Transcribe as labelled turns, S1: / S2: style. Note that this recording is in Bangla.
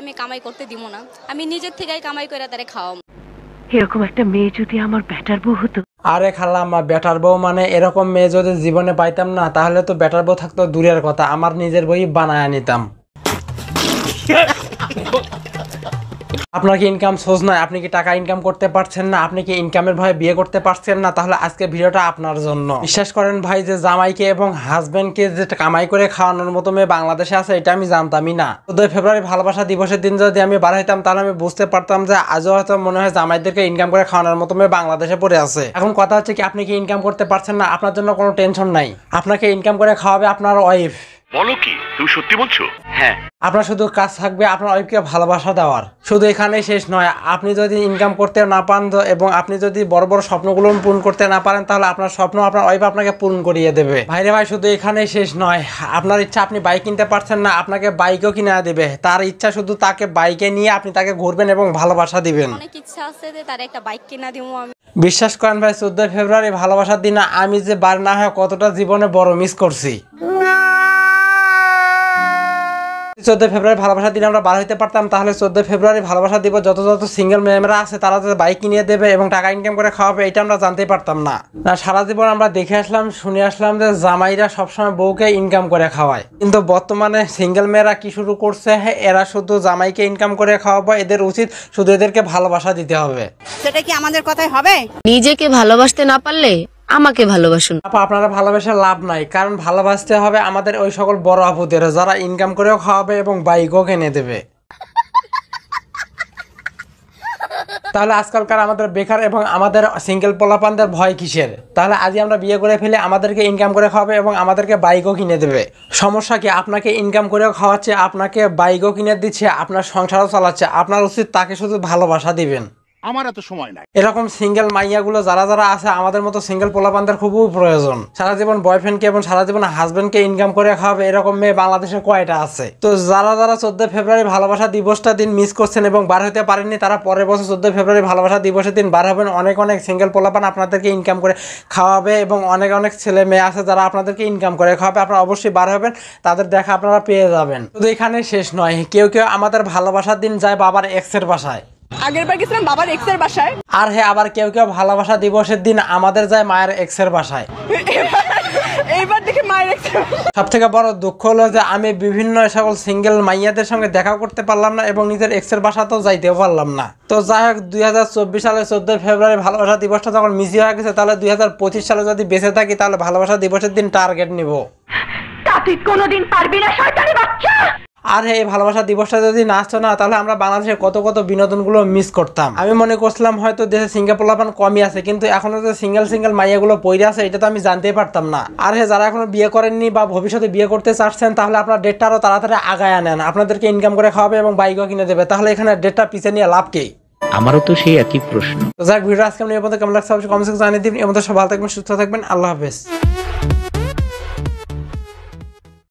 S1: আমি কামাই করতে দিব না আমি নিজের থেকেই কামাই করে তারে খাওয়াম এরকম একটা মেয়ে যদি আমার ব্যাটার বউ হতো আরে খালা আমার ব্যাটার বউ মানে এরকম মেয়ে যদি জীবনে পাইতাম না তাহলে তো ব্যাটার বউ থাকতো দূরের কথা আমার নিজের বই বানায় নিতাম আপনার কি ইনকাম সোজ নয় আপনি কি টাকা ইনকাম করতে পারছেন না আপনি কি ইনকামের ভয়ে বিয়ে করতে পারছেন না তাহলে আজকে ভিডিওটা আপনার জন্য বিশ্বাস করেন ভাই যে জামাইকে এবং হাজব্যান্ডকে যে কামাই করে খাওয়ানোর মতো মেয়ে বাংলাদেশে আছে এটা আমি জানতামই না চোদ্দই ফেব্রুয়ারি ভালোবাসা দিবসের দিন যদি আমি বার হইতাম তাহলে আমি বুঝতে পারতাম যে আজও হয়তো মনে হয় জামাইদেরকে ইনকাম করে খাওয়ানোর মতো মেয়ে বাংলাদেশে পড়ে আছে এখন কথা হচ্ছে কি আপনি কি ইনকাম করতে পারছেন না আপনার জন্য কোনো টেনশন নাই আপনাকে ইনকাম করে খাওয়াবে আপনার ওয়াইফ বলো কি তুমি সত্যি বলছো হ্যাঁ আপনার শুধু কাজ থাকবে আপনার ওয়াইফকে ভালোবাসা দেওয়ার শুধু এখানে শেষ নয় আপনি যদি ইনকাম করতে না পান এবং আপনি যদি বড় বড় স্বপ্নগুলো পূরণ করতে না পারেন তাহলে আপনার স্বপ্ন আপনার ওয়াইফ আপনাকে পূরণ করিয়ে দেবে ভাইরে ভাই শুধু এখানে শেষ নয় আপনার ইচ্ছা আপনি বাইক কিনতে পারছেন না আপনাকে বাইকও কিনে দেবে তার ইচ্ছা শুধু তাকে বাইকে নিয়ে আপনি তাকে ঘুরবেন এবং ভালোবাসা দিবেন অনেক ইচ্ছা আছে যে তার একটা বাইক আমি বিশ্বাস করেন ভাই চোদ্দই ফেব্রুয়ারি ভালোবাসার দিনে আমি যে বার না হয় কতটা জীবনে বড় মিস করছি চোদ্দ ফেব্রুয়ারি ভালোবাসা দিলে আমরা বার হইতে পারতাম তাহলে চোদ্দ ফেব্রুয়ারি ভালোবাসা দিব যত যত সিঙ্গেল মেয়েরা আছে তারা যাতে বাইক কিনে দেবে এবং টাকা ইনকাম করে খাওয়াবে এটা আমরা জানতেই পারতাম না না সারা জীবন আমরা দেখে আসলাম শুনে আসলাম যে জামাইরা সবসময় বউকে ইনকাম করে খাওয়ায় কিন্তু বর্তমানে সিঙ্গেল মেয়েরা কি শুরু করছে হ্যাঁ, এরা শুধু জামাইকে ইনকাম করে খাওয়াবো এদের উচিত শুধু এদেরকে ভালোবাসা দিতে হবে সেটা কি আমাদের কথাই হবে নিজেকে ভালোবাসতে না পারলে আমাকে ভালোবাসুন আপা আপনারা ভালোবাসার লাভ নাই কারণ ভালোবাসতে হবে আমাদের ওই সকল বড় আপুদের যারা ইনকাম করেও খাওয়াবে এবং বাইকও কেনে দেবে তাহলে আজকালকার আমাদের বেকার এবং আমাদের সিঙ্গেল পোলাপানদের ভয় কিসের তাহলে আজই আমরা বিয়ে করে ফেলে আমাদেরকে ইনকাম করে খাওয়াবে এবং আমাদেরকে বাইকও কিনে দেবে সমস্যা কি আপনাকে ইনকাম করেও খাওয়াচ্ছে আপনাকে বাইকও কিনে দিচ্ছে আপনার সংসারও চালাচ্ছে আপনার উচিত তাকে শুধু ভালোবাসা দিবেন আমার এত সময় নাই এরকম সিঙ্গেল মাইয়াগুলো যারা যারা আছে আমাদের মতো সিঙ্গেল পোলাপানদের খুবই প্রয়োজন সারা জীবন বয়ফ্রেন্ডকে এবং সারা জীবন হাজবেন্ডকে ইনকাম করে খাওয়াবে এরকম মেয়ে বাংলাদেশে কয়টা আছে তো যারা যারা চোদ্দ ফেব্রুয়ারি ভালোবাসা দিবসটা দিন মিস করছেন এবং বার হতে পারেননি তারা পরের বছর চোদ্দ ফেব্রুয়ারি ভালোবাসা দিবসের দিন বার হবেন অনেক অনেক সিঙ্গেল পোলাপান আপনাদেরকে ইনকাম করে খাওয়াবে এবং অনেক অনেক ছেলে মেয়ে আছে যারা আপনাদেরকে ইনকাম করে খাওয়াবে আপনারা অবশ্যই বার হবেন তাদের দেখা আপনারা পেয়ে যাবেন শুধু এখানে শেষ নয় কেউ কেউ আমাদের ভালোবাসার দিন যায় বাবার এক্সের বাসায় আগের গেছিলাম বাবার এক্সের বাসায় আর হ্যাঁ আবার কেউ কেউ ভালোবাসা দিবসের দিন আমাদের যায় মায়ের এক্সের বাসায় এইবার দেখে মায়ের সব থেকে বড় দুঃখ হলো যে আমি বিভিন্ন সকল সিঙ্গেল মাইয়াদের সঙ্গে দেখা করতে পারলাম না এবং নিজের এক্স এর এক্সের বাসাতেও যাইতেও পারলাম না তো যাই হোক দুই হাজার চব্বিশ সালে চোদ্দোই ফেব্রুয়ারি ভালোবাসা দিবসটা যখন মিজি হয়ে গেছে তাহলে দুই হাজার পঁচিশ সালে যদি বেঁচে থাকি তাহলে ভালোবাসা দিবসের দিন টার্গেট নিব তা তুই কোনোদিন পারবি না শয়তানি বাচ্চা আর এই ভালোবাসা দিবসটা যদি আসতো না তাহলে আমরা বাংলাদেশে কত কত বিনোদনগুলো মিস করতাম আমি মনে করছিলাম হয়তো দেশে সিঙ্গেল পোলাপান কমই আছে কিন্তু এখনো যে সিঙ্গেল সিঙ্গেল মাইয়াগুলো পড়ে আছে এটা তো আমি জানতেই পারতাম না আর হ্যাঁ যারা এখনো বিয়ে করেননি বা ভবিষ্যতে বিয়ে করতে চাচ্ছেন তাহলে আপনার ডেটটা আরও তাড়াতাড়ি আগায় আনেন আপনাদেরকে ইনকাম করে খাওয়াবে এবং বাইকও কিনে দেবে তাহলে এখানে ডেটটা পিছিয়ে নিয়ে লাভ কি আমারও তো সেই একই প্রশ্ন তো যাক ভিডিও আজকে আমি এর মধ্যে কেমন লাগছে অবশ্যই কমেন্ট জানিয়ে দিন এর মধ্যে সব ভালো থাকবেন সুস্থ থাকবেন আল্লাহ হাফেজ